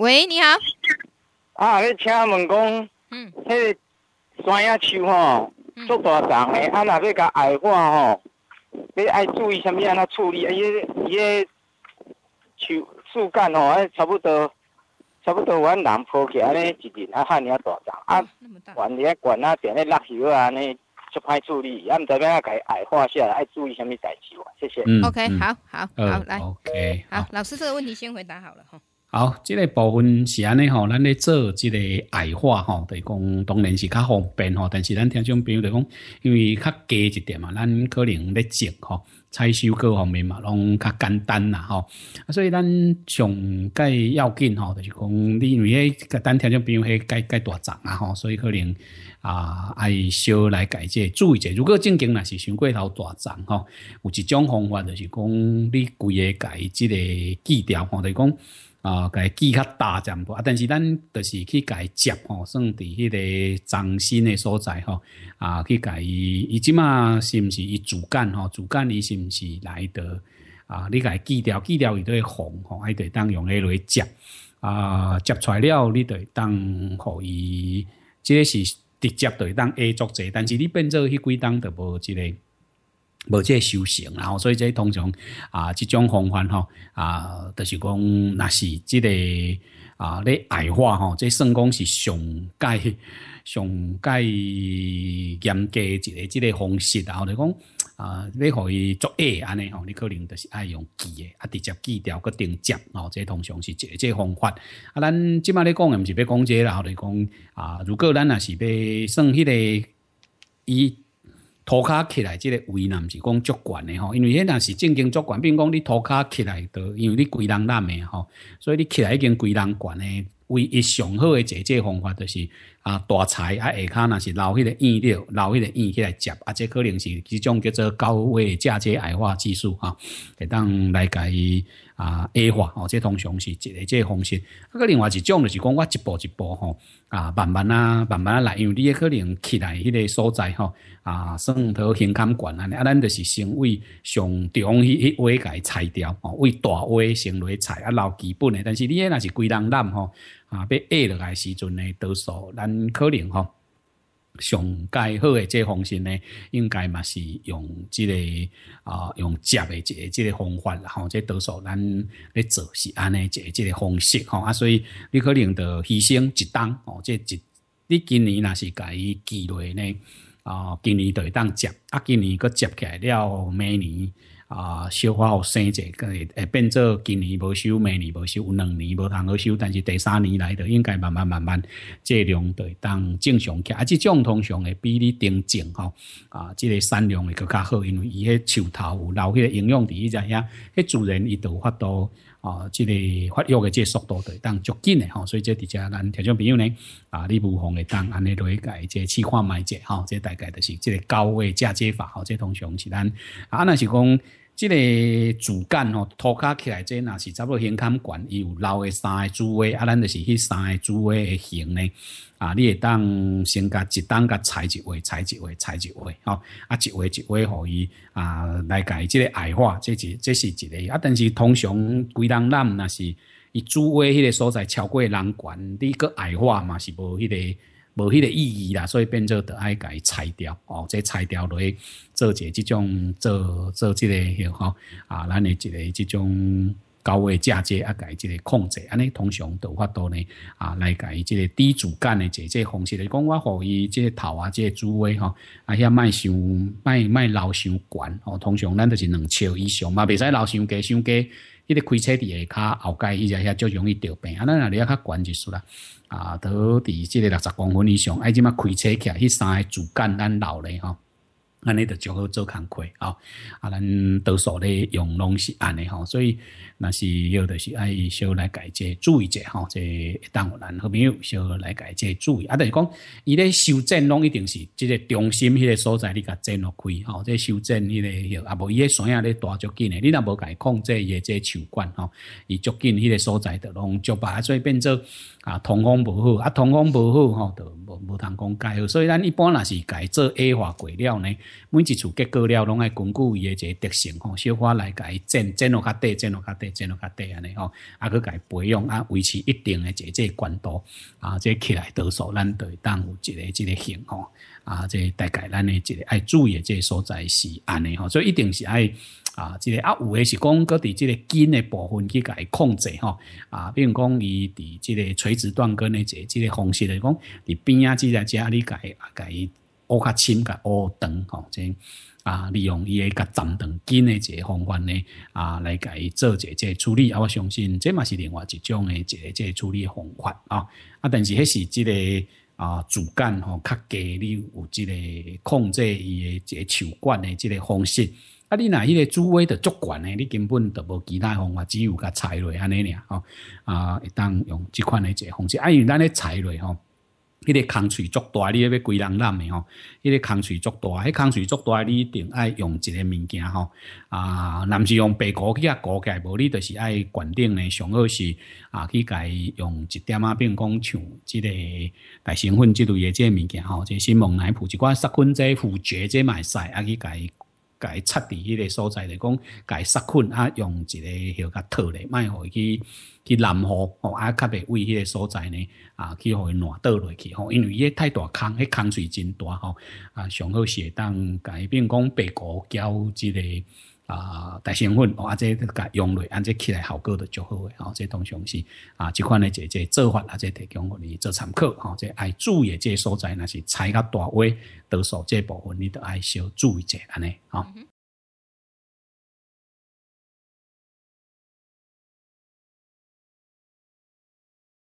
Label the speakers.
Speaker 1: 喂，你好。啊，你请问讲，迄个山野树吼，做大丛的，啊，若要甲矮化吼，你爱注意啥物啊？那处理，伊迄伊树树干吼，啊，差不多，差不多往南坡起，安尼一、二、三、四、五、大丛，啊，管一下管啊，变咧落叶啊，安尼就歹处理，你这知要甲矮化来，爱注意啥物代志哇？谢谢。嗯，OK，好，好，好，来，OK，好，老师这个问题先回答好了哈。好，这个部分是安尼吼，咱咧做这个矮化吼，就是讲当然是较方便吼，但是咱听众朋友就讲，因为较低一点嘛，咱可能咧种吼，采收各方面嘛，拢较简单啦吼。所以咱上个要紧吼，就是讲，你因为咱听众朋友迄改改大长啊吼，所以可能啊爱少来改这注意者，如果正经那是上过头大涨吼，有一种方法就是讲，你规个改这个基调，吼，就是讲。啊，家记较大淡薄，啊，但是咱就是去改接吼，算伫迄个掌心的所在吼啊，去改伊伊即嘛是毋是伊主干吼，主干伊是毋是来得啊？你改记条记条伊都会红吼，爱得当用那来接啊，接出来了你得当互伊，即、个是直接对当 A 作者，但是你变做迄几档著无即个。无即个修行，然后所以即通常啊，即种方法吼啊，就是讲那是即个啊，咧矮化吼，即算讲是上界、上界严格一个即个方式，然后就讲啊，你可以作恶安尼吼，你可能就是爱用记嘅，啊直接记掉个定接吼，即通常是即这方法啊，咱即摆咧讲嘅唔是要讲即、个，然后嚟讲啊，如果咱若是要算迄个伊。涂骹起来，这个为难是讲足管的吼，因为迄那是正经足管，如讲你涂骹起来，的，因为你规人烂的吼，所以你起来已经规人管的，唯一上好的解决方法就是。啊，大菜啊，下骹若是留迄个叶料，留迄个叶起来接啊，这可能是一种叫做高位嫁接矮化技术哈，会当来伊啊矮化哦，这通常是即个即个方式。啊，个另外一种就是讲我一步一步吼啊，慢慢啊，慢慢来，因为你也可能起来迄个所在吼啊，算头兴康管尼啊，咱就是先为上中迄位甲伊裁掉哦，为大位先来裁啊，留基本的，但是你迄若是规人揽吼。啊，被压落来时阵呢，倒数，咱可能吼上介好的这方式呢，应该嘛是用即个啊，用接诶这个即个方法啦吼，即倒数咱咧做是安尼个即个方式吼啊，所以你可能得牺牲一档哦，即一，你今年那是介积累呢啊，今年第会当接啊，今年佫接起来了明年。啊，小花有生者，跟会变做今年无收，明年无收，有两年无通好收，但是第三年来的，应该慢慢慢慢，这两对当正常起，啊，即种通常会比你定种吼，啊，即个产量会更较好，因为伊迄树头有留迄营养伫伊在遐，迄主人伊有发到，啊，即个发育的这速度对当足紧的吼，所以这底下咱听众朋友呢，啊，你无妨会当尼你去改即个试看卖者吼，即大概就是即个高位嫁接法吼，即通常是咱啊，那是讲。即个主干吼拖卡起来，即那是差不多形康管，有老的三个主位，啊，咱就是去三个主位的形呢。啊，你会当先甲一当甲踩一位，踩一位踩一位好，啊，一位一位，互伊啊，来改即个矮化，这是，这是一个。啊，但是通常规人咱那是以主位迄个所在超过人管，你个矮化嘛是无迄个。无迄个意义啦，所以变做要爱改拆掉，哦，这拆掉落去做一个即种做做即个吼啊，咱诶一个即种高位嫁接啊，改即个控制，安尼通常都法度呢啊，来改即个低主干诶，嫁个方式，来讲我互伊即个头啊，即个主位吼，啊，遐卖伤卖卖老伤悬哦，通常咱都是两尺以上嘛，未使老伤加伤加。你开车底下，后盖伊只遐足容易得病，啊，咱那里啊较悬著疏啦，啊，都伫即个六十公分以上，哎，即马开车起，来，迄三个主干咱老咧吼。安尼就只好做空亏啊！啊，咱多数咧用拢是安尼吼，所以那是要的是爱小来解解注意者吼，即会当人好朋友小来解解注意。啊，但是讲伊咧修正拢一定是即个中心迄个所在，你甲剪落开吼。即修正迄个迄啊，无伊咧山啊咧大足紧诶，你若无伊控制，诶，即树冠吼，伊足紧迄个所在的拢足把，所以变做啊通风无好，啊通风无好吼，就无无通灌溉。所以咱一般若是己做 A 化果料呢。每一处结果了，拢爱根据伊的一个特性吼，小花来伊增增落较短，增落较短，增落较短安尼吼，啊去伊培养啊，维持一定的这个宽度啊，这起来多数咱对当有一个这个型吼啊，这大概咱的一个爱注意这所在是安尼吼，所以一定是爱啊，这个啊有的是讲，搁伫这个根的部分去伊控制吼啊，并讲伊伫这个垂直断根的这这个方式来讲，伫边啊只遮你甲伊啊伊乌较深甲乌长吼，即啊利用伊个较长长根的一个方法呢，啊来给伊做一个即处理。啊，我相信即嘛是另外一种的即即处理方法啊。啊，但是迄是即个啊主干吼，较低，你有即个控制伊个即球管的即个方式。啊，你若迄个主围的足管呢，你根本都无其他方法，只有甲裁雷安尼尔吼啊，会当用即款的即方式。啊，因为咱的裁落吼。迄个空水足大，你要要规人揽的吼。迄个空水足大，迄空水足大，你一定爱用一个物件吼。啊，若是用白骨架骨架无，你就是爱固顶呢。上好是啊，去改用一点啊，冰讲像即个来成分之类的个物件吼，就是蒙奶普即款十分之腐绝，即会使啊去改。改擦伫迄个所在来讲，改杀菌啊，用一个许个套咧，卖去去淋雨哦，啊，较袂畏迄个所在呢，啊，去互伊烂倒落去吼，因为伊太大坑，迄坑水真大吼，啊，上好是会当改，比变讲白果交即个。啊，大成分或者用类，啊，这起来效果都足好诶，吼，这通常是啊，即款嘅一、一做法，啊，者提供给你做参考，吼，这爱注意即所在，那是采甲大位，多数即部分你都爱少注意一下，安尼，吼。